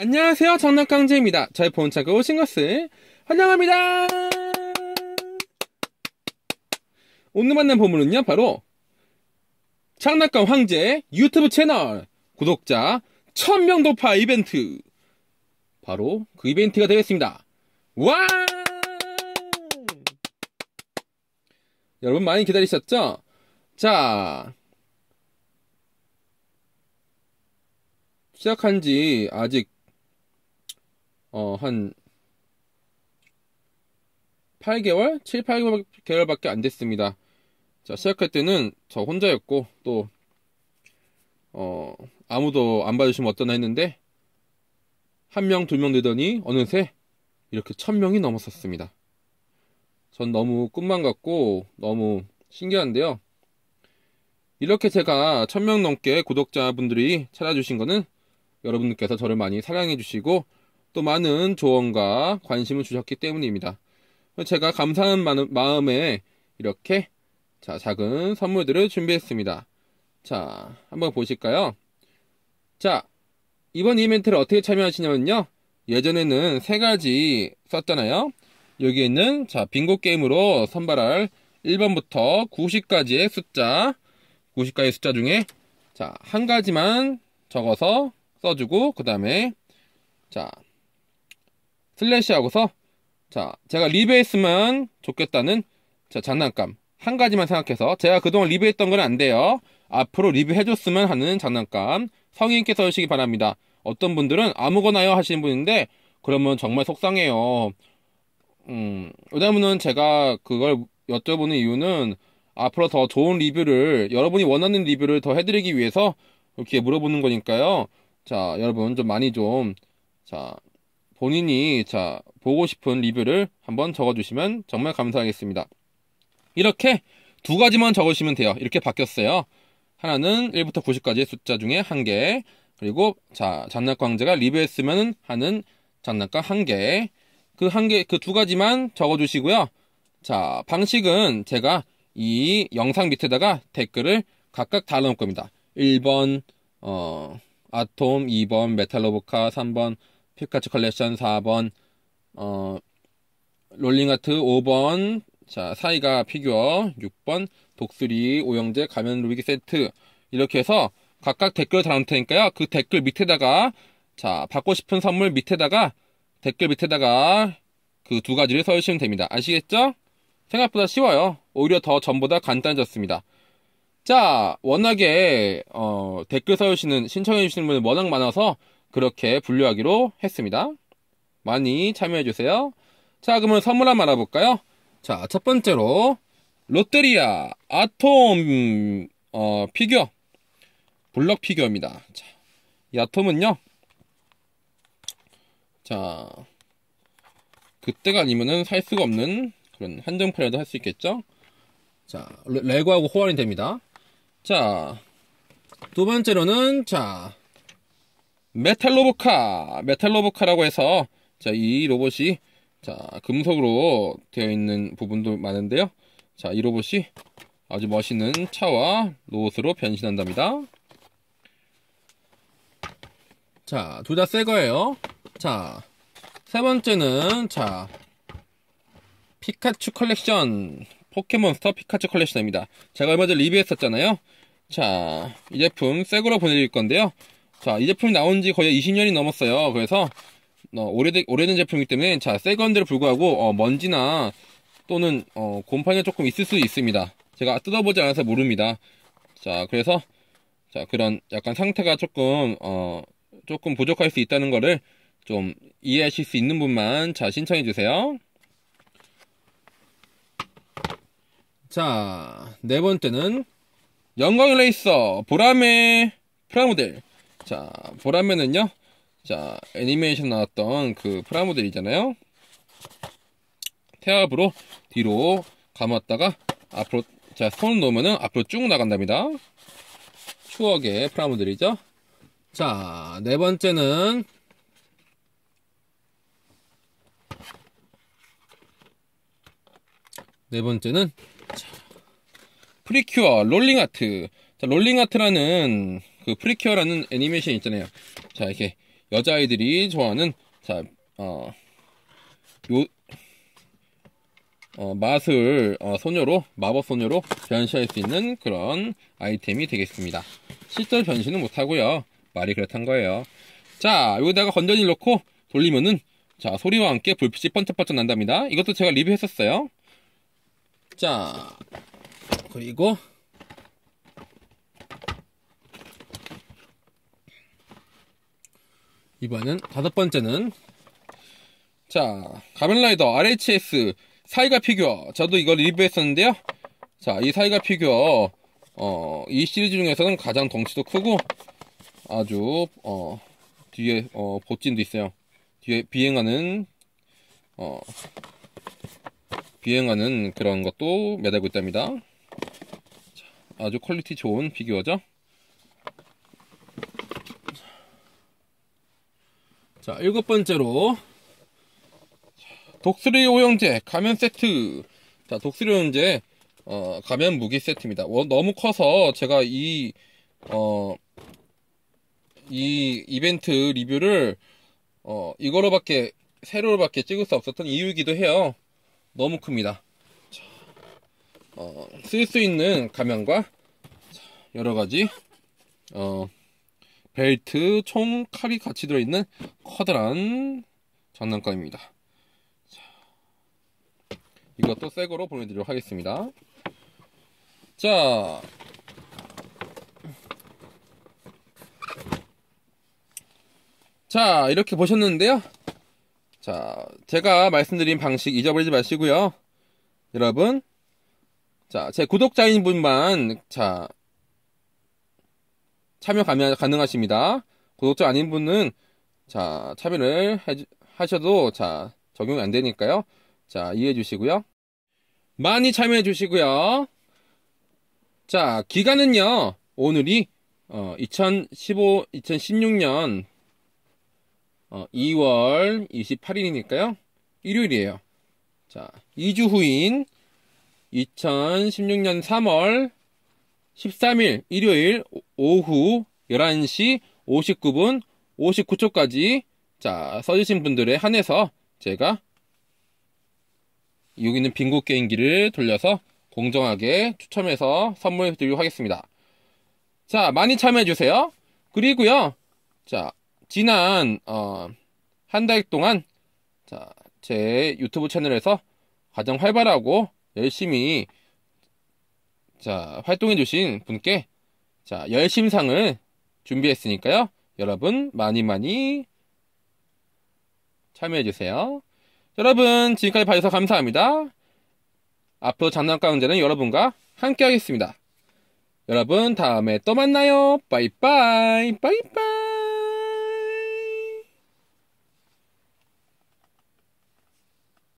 안녕하세요. 장난깡제입니다. 저희 본차가 오신 것을 환영합니다. 오늘 만난 보물은요. 바로 장난감 황제 유튜브 채널 구독자 1000명 도파 이벤트 바로 그 이벤트가 되겠습니다. 와! 여러분 많이 기다리셨죠? 자, 시작한 지 아직 어, 한 8개월? 7, 8개월밖에 안 됐습니다. 자, 시작할 때는 저 혼자였고, 또, 어, 아무도 안 봐주시면 어떠나 했는데, 한 명, 두 명 되더니, 어느새, 이렇게 천 명이 넘었었습니다. 전 너무 꿈만 같고, 너무 신기한데요. 이렇게 제가 천 명 넘게 구독자분들이 찾아주신 거는 여러분들께서 저를 많이 사랑해주시고, 또 많은 조언과 관심을 주셨기 때문입니다. 제가 감사한 마음에 이렇게 자, 작은 선물들을 준비했습니다. 자, 한번 보실까요? 자, 이번 이벤트를 어떻게 참여하시냐면요. 예전에는 세 가지 썼잖아요. 여기 있는 자, 빙고 게임으로 선발할 1번부터 90까지의 숫자, 90까지의 숫자 중에 자, 한 가지만 적어서 써주고 그 다음에 자, 슬래시 하고서 자 제가 리뷰했으면 좋겠다는 자 장난감 한 가지만 생각해서 제가 그동안 리뷰했던 건 안 돼요. 앞으로 리뷰해줬으면 하는 장난감 성인께서 해주시기 바랍니다. 어떤 분들은 아무거나요 하시는 분인데 그러면 정말 속상해요. 음, 왜냐면은 제가 그걸 여쭤보는 이유는 앞으로 더 좋은 리뷰를 여러분이 원하는 리뷰를 더 해드리기 위해서 이렇게 물어보는 거니까요. 자 여러분 좀 많이 좀자 본인이 자 보고 싶은 리뷰를 한번 적어주시면 정말 감사하겠습니다. 이렇게 두 가지만 적으시면 돼요. 이렇게 바뀌었어요. 하나는 1부터 90까지의 숫자 중에 한 개, 그리고 자 장난광제가 리뷰했으면 하는 장난감 한 개, 그 한 개, 그 두 가지만 적어주시고요. 자 방식은 제가 이 영상 밑에다가 댓글을 각각 달아놓을 겁니다. 1번 어 아톰, 2번 메탈로보카, 3번 피카츄 컬렉션 4번, 어, 롤링아트 5번, 자, 사이가 피규어 6번, 독수리, 오영재, 가면 루비기 세트. 이렇게 해서 각각 댓글 달아놓을 테니까요. 그 댓글 밑에다가, 자, 받고 싶은 선물 밑에다가, 댓글 밑에다가 그 두 가지를 써주시면 됩니다. 아시겠죠? 생각보다 쉬워요. 오히려 더 전보다 간단해졌습니다. 자, 워낙에, 어, 댓글 써주시는, 신청해주시는 분이 워낙 많아서 그렇게 분류하기로 했습니다. 많이 참여해주세요. 자, 그러면 선물 한번 알아볼까요? 자, 첫 번째로, 롯데리아 아톰, 어, 피규어. 블럭 피규어입니다. 자, 이 아톰은요, 자, 그때가 아니면은 살 수가 없는 그런 한정판이라도 할 수 있겠죠? 자, 레고하고 호환이 됩니다. 자, 두 번째로는, 자, 메탈로보카 메탈로보카라고 해서 자이 로봇이 자 금속으로 되어 있는 부분도 많은데요 자이 로봇이 아주 멋있는 차와 로봇으로 변신한답니다 자둘 다 새 거예요 자세 번째는 자 피카츄 컬렉션 포켓몬스터 피카츄 컬렉션입니다 제가 얼마 전에 리뷰했었잖아요 자이 제품 새 거로 보내드릴 건데요 자, 이 제품이 나온 지 거의 20년이 넘었어요. 그래서 어, 오래된, 오래된 제품이기 때문에 자, 새건데로 불구하고 어, 먼지나 또는 어, 곰팡이가 조금 있을 수 있습니다. 제가 뜯어보지 않아서 모릅니다. 자, 그래서 자, 그런 약간 상태가 조금 어, 조금 부족할 수 있다는 거를 좀 이해하실 수 있는 분만 자, 신청해 주세요. 자, 네 번째는 영광 레이서 보라매 프라모델 자, 보라면은요. 자, 애니메이션 나왔던 그 프라모델이잖아요. 태압으로 뒤로 감았다가 앞으로 자, 손을 놓으면은 앞으로 쭉 나간답니다. 추억의 프라모델이죠. 자, 네 번째는 네 번째는 프리큐어 롤링 아트. 자, 롤링 아트라는 그 프리큐어라는 애니메이션 있잖아요. 자, 이렇게 여자아이들이 좋아하는 자, 어, 요, 어, 맛을 어, 소녀로 마법 소녀로 변신할 수 있는 그런 아이템이 되겠습니다. 실제로 변신은 못하고요. 말이 그렇단 거예요. 자 여기다가 건전지 넣고 돌리면은 자 소리와 함께 불빛이 번쩍번쩍 난답니다. 이것도 제가 리뷰했었어요. 자 그리고 이번엔 다섯 번째는 자 가면라이더 RHS 사이가 피규어 저도 이걸 리뷰했었는데요 자이 사이가 피규어 어, 이 시리즈 중에서는 가장 덩치도 크고 아주 어, 뒤에 어, 보진도 있어요 뒤에 비행하는 어, 비행하는 그런 것도 매달고 있답니다 아주 퀄리티 좋은 피규어죠 자, 일곱 번째로 독수리 오형제 가면 세트. 자, 독수리 오형제 어, 가면 무기 세트입니다. 어, 너무 커서 제가 이, 어, 이 이벤트 리뷰를 어, 이거로밖에 세로로밖에 찍을 수 없었던 이유이기도 해요. 너무 큽니다. 어, 쓸 수 있는 가면과 여러 가지 어, 벨트 총 칼이 같이 들어있는 커다란 장난감입니다. 자, 이것도 새거로 보내드리도록 하겠습니다. 자, 자 이렇게 보셨는데요. 자, 제가 말씀드린 방식 잊어버리지 마시고요. 여러분, 자, 제 구독자인 분만, 자, 참여 가능하십니다. 구독자 아닌 분은 자 참여를 하셔도 자 적용이 안 되니까요. 자 이해해 주시고요. 많이 참여해 주시고요. 자 기간은요 오늘이 어, 2015 2016년 어, 2월 28일이니까요 일요일이에요. 자 2주 후인 2016년 3월 13일 일요일 오후 11시 59분 59초까지 자 써주신 분들에 한해서 제가 여기 있는 빙고 게임기를 돌려서 공정하게 추첨해서 선물 드리도록 하겠습니다. 자 많이 참여해주세요. 그리고요 자 지난 어, 한 달 동안 자, 제 유튜브 채널에서 가장 활발하고 열심히 자, 활동해주신 분께 자, 열심상을 준비했으니까요. 여러분 많이 많이 참여해주세요. 여러분 지금까지 봐주셔서 감사합니다. 앞으로 장난감 문제는 여러분과 함께 하겠습니다. 여러분 다음에 또 만나요. 빠이빠이 빠이빠이